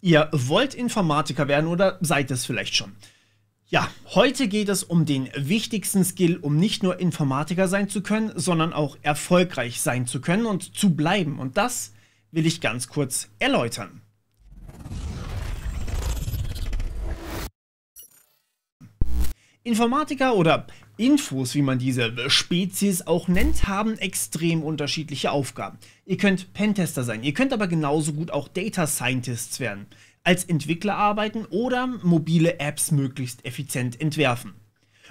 Ihr wollt Informatiker werden oder seid es vielleicht schon. Ja, heute geht es um den wichtigsten Skill, um nicht nur Informatiker sein zu können, sondern auch erfolgreich sein zu können und zu bleiben. Und das will ich ganz kurz erläutern. Informatiker oder Infos, wie man diese Spezies auch nennt, haben extrem unterschiedliche Aufgaben. Ihr könnt Pentester sein, ihr könnt aber genauso gut auch Data Scientists werden, als Entwickler arbeiten oder mobile Apps möglichst effizient entwerfen.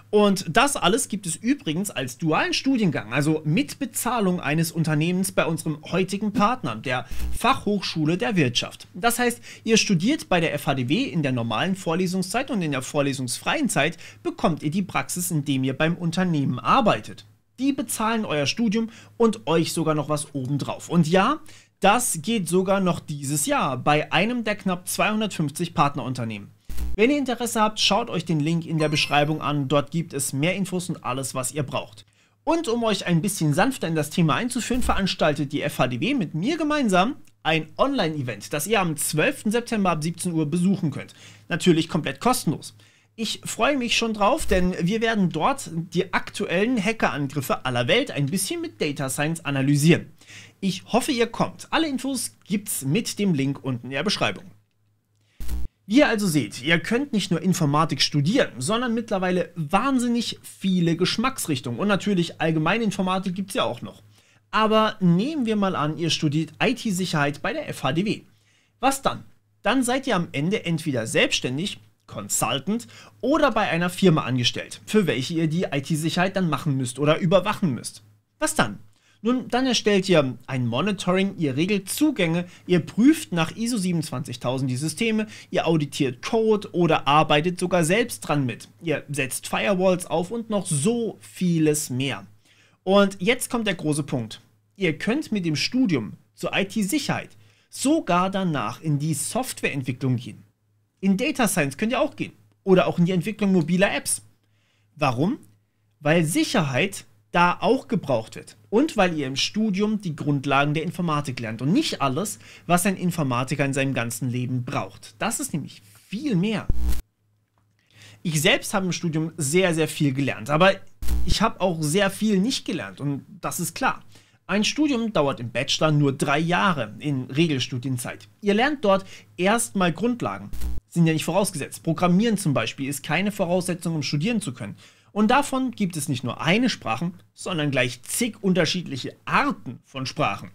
Und das alles gibt es übrigens als dualen Studiengang, also mit Bezahlung eines Unternehmens bei unserem heutigen Partner, der Fachhochschule der Wirtschaft. Das heißt, ihr studiert bei der FHDW in der normalen Vorlesungszeit und in der vorlesungsfreien Zeit bekommt ihr die Praxis, indem ihr beim Unternehmen arbeitet. Die bezahlen euer Studium und euch sogar noch was obendrauf. Und ja, das geht sogar noch dieses Jahr bei einem der knapp 250 Partnerunternehmen. Wenn ihr Interesse habt, schaut euch den Link in der Beschreibung an. Dort gibt es mehr Infos und alles, was ihr braucht. Und um euch ein bisschen sanfter in das Thema einzuführen, veranstaltet die FHDW mit mir gemeinsam ein Online-Event, das ihr am 12. September ab 17 Uhr besuchen könnt. Natürlich komplett kostenlos. Ich freue mich schon drauf, denn wir werden dort die aktuellen Hackerangriffe aller Welt ein bisschen mit Data Science analysieren. Ich hoffe, ihr kommt. Alle Infos gibt's mit dem Link unten in der Beschreibung. Wie ihr also seht, ihr könnt nicht nur Informatik studieren, sondern mittlerweile wahnsinnig viele Geschmacksrichtungen. Und natürlich allgemeine Informatik gibt es ja auch noch. Aber nehmen wir mal an, ihr studiert IT-Sicherheit bei der FHDW. Was dann? Dann seid ihr am Ende entweder selbstständig, Consultant oder bei einer Firma angestellt, für welche ihr die IT-Sicherheit dann machen müsst oder überwachen müsst. Was dann? Nun, dann erstellt ihr ein Monitoring, ihr regelt Zugänge, ihr prüft nach ISO 27000 die Systeme, ihr auditiert Code oder arbeitet sogar selbst dran mit. Ihr setzt Firewalls auf und noch so vieles mehr. Und jetzt kommt der große Punkt. Ihr könnt mit dem Studium zur IT-Sicherheit sogar danach in die Softwareentwicklung gehen. In Data Science könnt ihr auch gehen oder auch in die Entwicklung mobiler Apps. Warum? Weil Sicherheit da auch gebraucht wird. Und weil ihr im Studium die Grundlagen der Informatik lernt und nicht alles, was ein Informatiker in seinem ganzen Leben braucht. Das ist nämlich viel mehr. Ich selbst habe im Studium sehr, sehr viel gelernt, aber ich habe auch sehr viel nicht gelernt und das ist klar. Ein Studium dauert im Bachelor nur drei Jahre in Regelstudienzeit. Ihr lernt dort erstmal Grundlagen. Sind ja nicht vorausgesetzt. Programmieren zum Beispiel ist keine Voraussetzung, um studieren zu können. Und davon gibt es nicht nur eine Sprache, sondern gleich zig unterschiedliche Arten von Sprachen.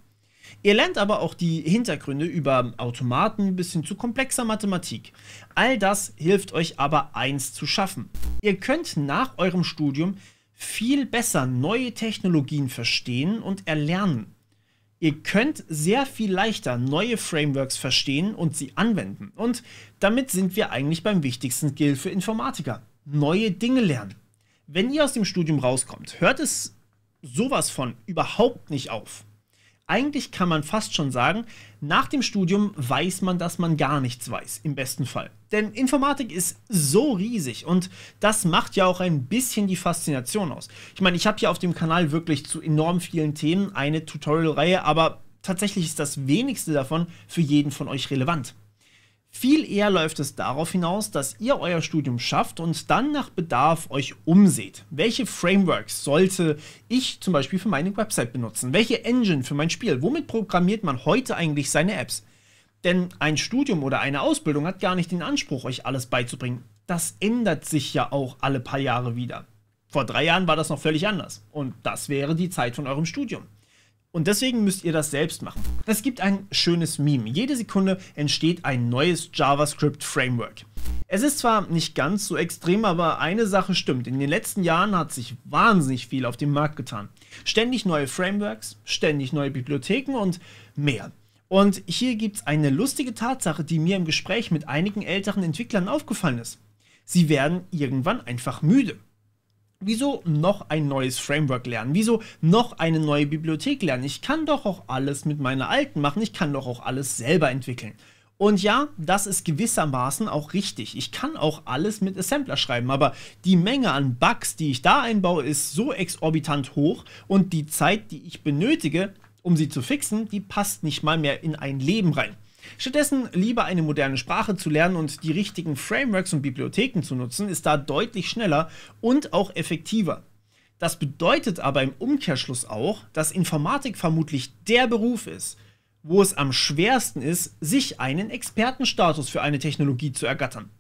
Ihr lernt aber auch die Hintergründe über Automaten bis hin zu komplexer Mathematik. All das hilft euch aber eins zu schaffen. Ihr könnt nach eurem Studium viel besser neue Technologien verstehen und erlernen. Ihr könnt sehr viel leichter neue Frameworks verstehen und sie anwenden. Und damit sind wir eigentlich beim wichtigsten Skill für Informatiker. Neue Dinge lernen. Wenn ihr aus dem Studium rauskommt, hört es sowas von überhaupt nicht auf. Eigentlich kann man fast schon sagen, nach dem Studium weiß man, dass man gar nichts weiß, im besten Fall. Denn Informatik ist so riesig und das macht ja auch ein bisschen die Faszination aus. Ich meine, ich habe hier auf dem Kanal wirklich zu enorm vielen Themen eine Tutorial-Reihe, aber tatsächlich ist das wenigste davon für jeden von euch relevant. Viel eher läuft es darauf hinaus, dass ihr euer Studium schafft und dann nach Bedarf euch umseht. Welche Frameworks sollte ich zum Beispiel für meine Website benutzen? Welche Engine für mein Spiel? Womit programmiert man heute eigentlich seine Apps? Denn ein Studium oder eine Ausbildung hat gar nicht den Anspruch, euch alles beizubringen. Das ändert sich ja auch alle paar Jahre wieder. Vor drei Jahren war das noch völlig anders und das wäre die Zeit von eurem Studium. Und deswegen müsst ihr das selbst machen. Es gibt ein schönes Meme. Jede Sekunde entsteht ein neues JavaScript-Framework. Es ist zwar nicht ganz so extrem, aber eine Sache stimmt. In den letzten Jahren hat sich wahnsinnig viel auf dem Markt getan. Ständig neue Frameworks, ständig neue Bibliotheken und mehr. Und hier gibt es eine lustige Tatsache, die mir im Gespräch mit einigen älteren Entwicklern aufgefallen ist. Sie werden irgendwann einfach müde wieso noch ein neues Framework lernen? Wieso noch eine neue Bibliothek lernen? Ich kann doch auch alles mit meiner alten machen. Ich kann doch auch alles selber entwickeln. Und ja, das ist gewissermaßen auch richtig. Ich kann auch alles mit Assembler schreiben, aber die Menge an Bugs, die ich da einbaue, ist so exorbitant hoch und die Zeit, die ich benötige, um sie zu fixen, die passt nicht mal mehr in ein Leben rein. Stattdessen lieber eine moderne Sprache zu lernen und die richtigen Frameworks und Bibliotheken zu nutzen, ist da deutlich schneller und auch effektiver. Das bedeutet aber im Umkehrschluss auch, dass Informatik vermutlich der Beruf ist, wo es am schwersten ist, sich einen Expertenstatus für eine Technologie zu ergattern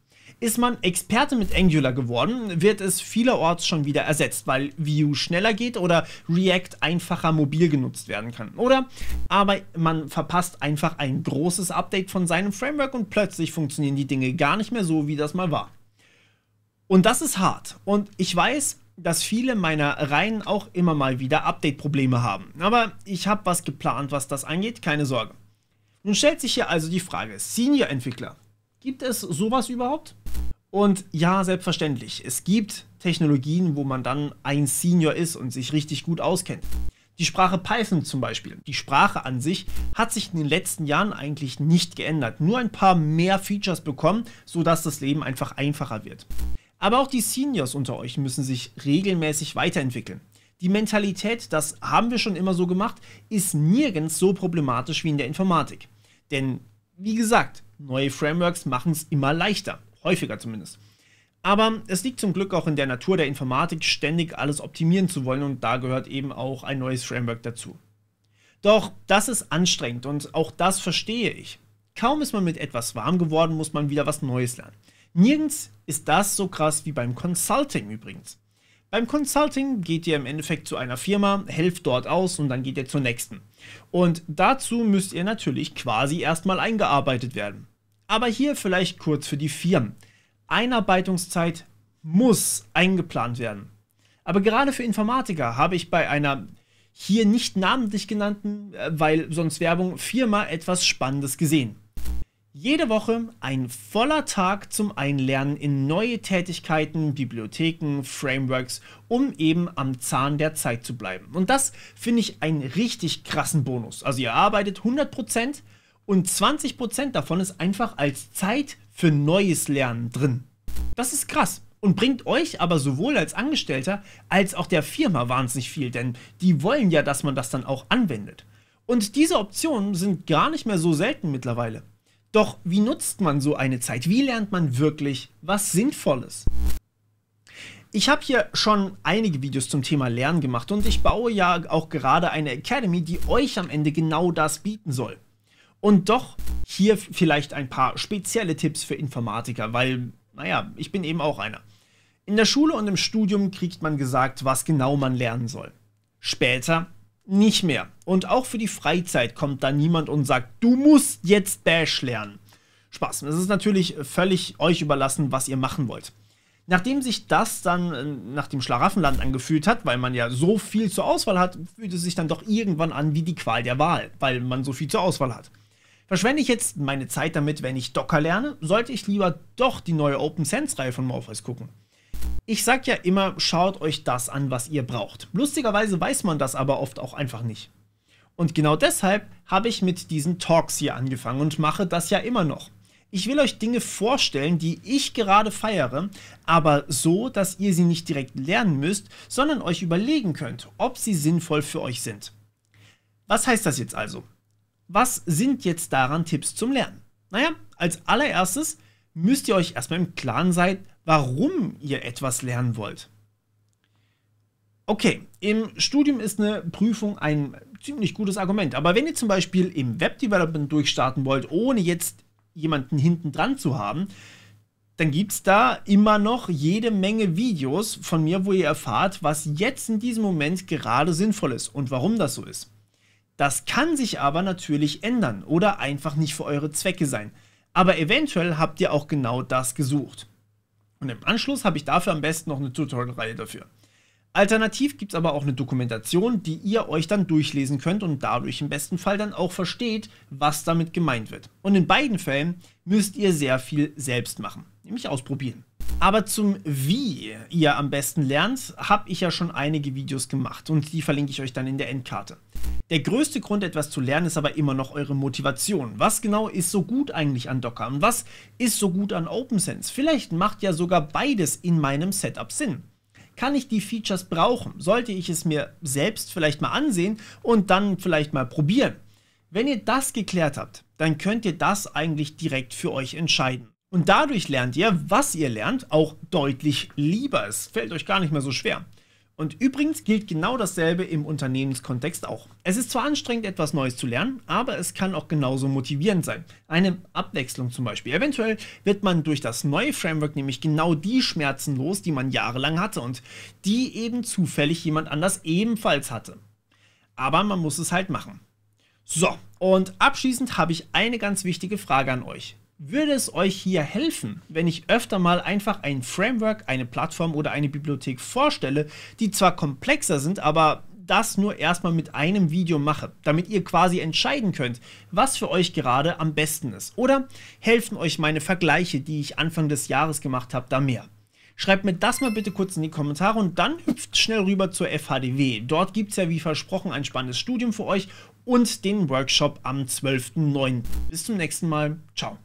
ist man Experte mit Angular geworden, wird es vielerorts schon wieder ersetzt, weil Vue schneller geht oder React einfacher mobil genutzt werden kann, oder? Aber man verpasst einfach ein großes Update von seinem Framework und plötzlich funktionieren die Dinge gar nicht mehr so, wie das mal war. Und das ist hart. Und ich weiß, dass viele meiner Reihen auch immer mal wieder Update-Probleme haben. Aber ich habe was geplant, was das angeht, keine Sorge. Nun stellt sich hier also die Frage, Senior-Entwickler, Gibt es sowas überhaupt? Und ja, selbstverständlich. Es gibt Technologien, wo man dann ein Senior ist und sich richtig gut auskennt. Die Sprache Python zum Beispiel. Die Sprache an sich hat sich in den letzten Jahren eigentlich nicht geändert. Nur ein paar mehr Features bekommen, sodass das Leben einfach einfacher wird. Aber auch die Seniors unter euch müssen sich regelmäßig weiterentwickeln. Die Mentalität, das haben wir schon immer so gemacht, ist nirgends so problematisch wie in der Informatik. Denn wie gesagt, neue Frameworks machen es immer leichter, häufiger zumindest. Aber es liegt zum Glück auch in der Natur der Informatik, ständig alles optimieren zu wollen und da gehört eben auch ein neues Framework dazu. Doch das ist anstrengend und auch das verstehe ich. Kaum ist man mit etwas warm geworden, muss man wieder was Neues lernen. Nirgends ist das so krass wie beim Consulting übrigens. Beim Consulting geht ihr im Endeffekt zu einer Firma, helft dort aus und dann geht ihr zur nächsten. Und dazu müsst ihr natürlich quasi erstmal eingearbeitet werden. Aber hier vielleicht kurz für die Firmen. Einarbeitungszeit muss eingeplant werden. Aber gerade für Informatiker habe ich bei einer hier nicht namentlich genannten, äh, weil sonst Werbung Firma etwas Spannendes gesehen. Jede Woche ein voller Tag zum Einlernen in neue Tätigkeiten, Bibliotheken, Frameworks, um eben am Zahn der Zeit zu bleiben. Und das finde ich einen richtig krassen Bonus. Also ihr arbeitet 100% und 20% davon ist einfach als Zeit für neues Lernen drin. Das ist krass und bringt euch aber sowohl als Angestellter als auch der Firma wahnsinnig viel, denn die wollen ja, dass man das dann auch anwendet. Und diese Optionen sind gar nicht mehr so selten mittlerweile. Doch wie nutzt man so eine Zeit? Wie lernt man wirklich was Sinnvolles? Ich habe hier schon einige Videos zum Thema Lernen gemacht und ich baue ja auch gerade eine Academy, die euch am Ende genau das bieten soll. Und doch hier vielleicht ein paar spezielle Tipps für Informatiker, weil, naja, ich bin eben auch einer. In der Schule und im Studium kriegt man gesagt, was genau man lernen soll. Später nicht mehr. Und auch für die Freizeit kommt da niemand und sagt, du musst jetzt Bash lernen. Spaß. Es ist natürlich völlig euch überlassen, was ihr machen wollt. Nachdem sich das dann äh, nach dem Schlaraffenland angefühlt hat, weil man ja so viel zur Auswahl hat, fühlt es sich dann doch irgendwann an wie die Qual der Wahl, weil man so viel zur Auswahl hat. Verschwende ich jetzt meine Zeit damit, wenn ich Docker lerne, sollte ich lieber doch die neue Open Sense Reihe von Morpheus gucken. Ich sag ja immer, schaut euch das an, was ihr braucht. Lustigerweise weiß man das aber oft auch einfach nicht. Und genau deshalb habe ich mit diesen Talks hier angefangen und mache das ja immer noch. Ich will euch Dinge vorstellen, die ich gerade feiere, aber so, dass ihr sie nicht direkt lernen müsst, sondern euch überlegen könnt, ob sie sinnvoll für euch sind. Was heißt das jetzt also? Was sind jetzt daran Tipps zum Lernen? Naja, als allererstes müsst ihr euch erstmal im Klaren sein, warum ihr etwas lernen wollt. Okay, im Studium ist eine Prüfung ein ziemlich gutes Argument, aber wenn ihr zum Beispiel im Webdevelopment durchstarten wollt, ohne jetzt jemanden hinten dran zu haben, dann gibt es da immer noch jede Menge Videos von mir, wo ihr erfahrt, was jetzt in diesem Moment gerade sinnvoll ist und warum das so ist. Das kann sich aber natürlich ändern oder einfach nicht für eure Zwecke sein. Aber eventuell habt ihr auch genau das gesucht. Und im Anschluss habe ich dafür am besten noch eine Tutorial-Reihe dafür. Alternativ gibt es aber auch eine Dokumentation, die ihr euch dann durchlesen könnt und dadurch im besten Fall dann auch versteht, was damit gemeint wird. Und in beiden Fällen müsst ihr sehr viel selbst machen, nämlich ausprobieren. Aber zum Wie ihr am besten lernt, habe ich ja schon einige Videos gemacht und die verlinke ich euch dann in der Endkarte. Der größte Grund, etwas zu lernen, ist aber immer noch eure Motivation. Was genau ist so gut eigentlich an Docker und was ist so gut an OpenSense? Vielleicht macht ja sogar beides in meinem Setup Sinn. Kann ich die Features brauchen? Sollte ich es mir selbst vielleicht mal ansehen und dann vielleicht mal probieren? Wenn ihr das geklärt habt, dann könnt ihr das eigentlich direkt für euch entscheiden. Und dadurch lernt ihr, was ihr lernt, auch deutlich lieber. Es fällt euch gar nicht mehr so schwer. Und übrigens gilt genau dasselbe im Unternehmenskontext auch. Es ist zwar anstrengend, etwas Neues zu lernen, aber es kann auch genauso motivierend sein. Eine Abwechslung zum Beispiel. Eventuell wird man durch das neue Framework nämlich genau die Schmerzen los, die man jahrelang hatte und die eben zufällig jemand anders ebenfalls hatte. Aber man muss es halt machen. So, und abschließend habe ich eine ganz wichtige Frage an euch. Würde es euch hier helfen, wenn ich öfter mal einfach ein Framework, eine Plattform oder eine Bibliothek vorstelle, die zwar komplexer sind, aber das nur erstmal mit einem Video mache, damit ihr quasi entscheiden könnt, was für euch gerade am besten ist? Oder helfen euch meine Vergleiche, die ich Anfang des Jahres gemacht habe, da mehr? Schreibt mir das mal bitte kurz in die Kommentare und dann hüpft schnell rüber zur FHDW. Dort gibt es ja wie versprochen ein spannendes Studium für euch und den Workshop am 12.09. Bis zum nächsten Mal. Ciao.